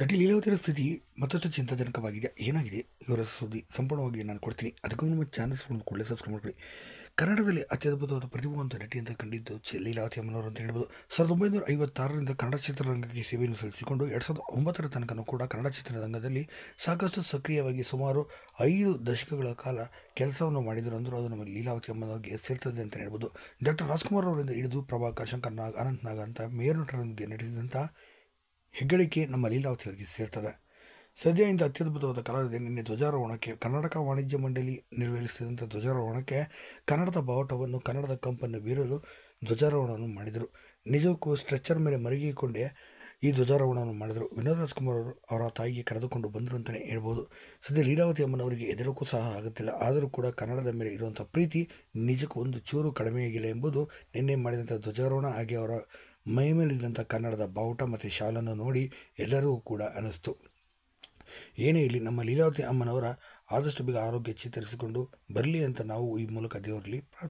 ನಟಿ ಲೀಲಾವತಿಯರ ಸ್ಥಿತಿ ಮತ್ತಷ್ಟು ಚಿಂತಾಜನಕವಾಗಿದೆ ಏನಾಗಿದೆ ಇವರ ಸುದ್ದಿ ಸಂಪೂರ್ಣವಾಗಿ ನಾನು ಕೊಡ್ತೀನಿ ಅದಕ್ಕೂ ನಮ್ಮ ಚಾನಲ್ಸ್ಗಳನ್ನು ಕೂಡಲೇ ಸಬ್ಸ್ಕ್ರೈಬ್ ಮಾಡ್ಕೊಳ್ಳಿ ಕನ್ನಡದಲ್ಲಿ ಅತ್ಯದ್ಭುತವಾದ ಪ್ರತಿಭಾವಂತ ನಟಿ ಅಂತ ಕಂಡಿದ್ದು ಲೀಲಾವತಿ ಅಮ್ಮನವರು ಅಂತ ಹೇಳ್ಬೋದು ಸಾವಿರದ ಒಂಬೈನೂರ ಐವತ್ತಾರರಿಂದ ಕನ್ನಡ ಚಿತ್ರರಂಗಕ್ಕೆ ಸೇವೆಯನ್ನು ಸಲ್ಲಿಸಿಕೊಂಡು ಎರಡು ಸಾವಿರದ ಒಂಬತ್ತರ ತನಕನೂ ಕೂಡ ಕನ್ನಡ ಚಿತ್ರರಂಗದಲ್ಲಿ ಸಾಕಷ್ಟು ಸಕ್ರಿಯವಾಗಿ ಸುಮಾರು ಐದು ದಶಕಗಳ ಕಾಲ ಕೆಲಸವನ್ನು ಮಾಡಿದರು ಅಂದರೆ ಅದು ನಮ್ಮ ಲೀಲಾವತಿ ಅಮ್ಮನವರಿಗೆ ಸೇರ್ತದೆ ಅಂತ ಹೇಳ್ಬೋದು ಡಾಕ್ಟರ್ ರಾಜ್ಕುಮಾರ್ ಅವರಿಂದ ಹಿಡಿದು ಪ್ರಭಾಕರ್ ಶಂಕರ್ ನಾಗ್ ಅನಂತ್ ನಾಗ್ ಅಂತ ಮೇಯರ್ ನಟರೊಂದಿಗೆ ನಟಿಸಿದಂಥ ಹೆಗ್ಗಳಿಕೆ ನಮ್ಮ ಲೀಲಾವತಿಯವರಿಗೆ ಸೇರ್ತದೆ ಸದ್ಯ ಇಂದ ಅತ್ಯದ್ಭುತವಾದ ಕಲಾವಿದೆ ನಿನ್ನೆ ಧ್ವಜಾರೋಹಣಕ್ಕೆ ಕರ್ನಾಟಕ ವಾಣಿಜ್ಯ ಮಂಡಳಿ ನಿರ್ವಹಿಸಿದಂಥ ಧ್ವಜಾರೋಹಣಕ್ಕೆ ಕನ್ನಡದ ಬಾವುಟವನ್ನು ಕನ್ನಡದ ಕಂಪನ್ನು ಬೀರಲು ಧ್ವಜಾರೋಹಣವನ್ನು ಮಾಡಿದರು ನಿಜಕ್ಕೂ ಸ್ಟ್ರೆಚ್ಚರ್ ಮೇಲೆ ಮರಗಿಕೊಂಡೇ ಈ ಧ್ವಜಾರೋಹಣವನ್ನು ಮಾಡಿದರು ವಿನೋದ್ ರಾಜ್ಕುಮಾರ್ ಅವರು ಅವರ ತಾಯಿಗೆ ಕರೆದುಕೊಂಡು ಬಂದರು ಅಂತಲೇ ಹೇಳ್ಬೋದು ಸದ್ಯ ಲೀಲಾವತಿ ಅಮ್ಮನವರಿಗೆ ಎದೆಳಕ್ಕೂ ಸಹ ಆಗುತ್ತಿಲ್ಲ ಆದರೂ ಕೂಡ ಕನ್ನಡದ ಮೇಲೆ ಇರುವಂಥ ಪ್ರೀತಿ ನಿಜಕ್ಕೂ ಒಂದು ಚೂರು ಕಡಿಮೆಯಾಗಿಲ್ಲ ಎಂಬುದು ನಿನ್ನೆ ಮಾಡಿದಂಥ ಧ್ವಜಾರೋಹಣ ಹಾಗೆ ಅವರ ಮೈಮೇಲಿದ್ದಂಥ ಕನ್ನಡದ ಬಾವುಟ ಮತ್ತು ಶಾಲನ್ನು ನೋಡಿ ಎಲ್ಲರೂ ಕೂಡ ಅನ್ನಿಸ್ತು ಏನೇ ಇಲ್ಲಿ ನಮ್ಮ ಲೀಲಾವತಿ ಅಮ್ಮನವರ ಆದಷ್ಟು ಬೇಗ ಆರೋಗ್ಯ ಚೇತರಿಸಿಕೊಂಡು ಬರಲಿ ಅಂತ ನಾವು ಈ ಮೂಲಕ ದೇವರಲ್ಲಿ ಪ್ರಾರ್ಥನೆ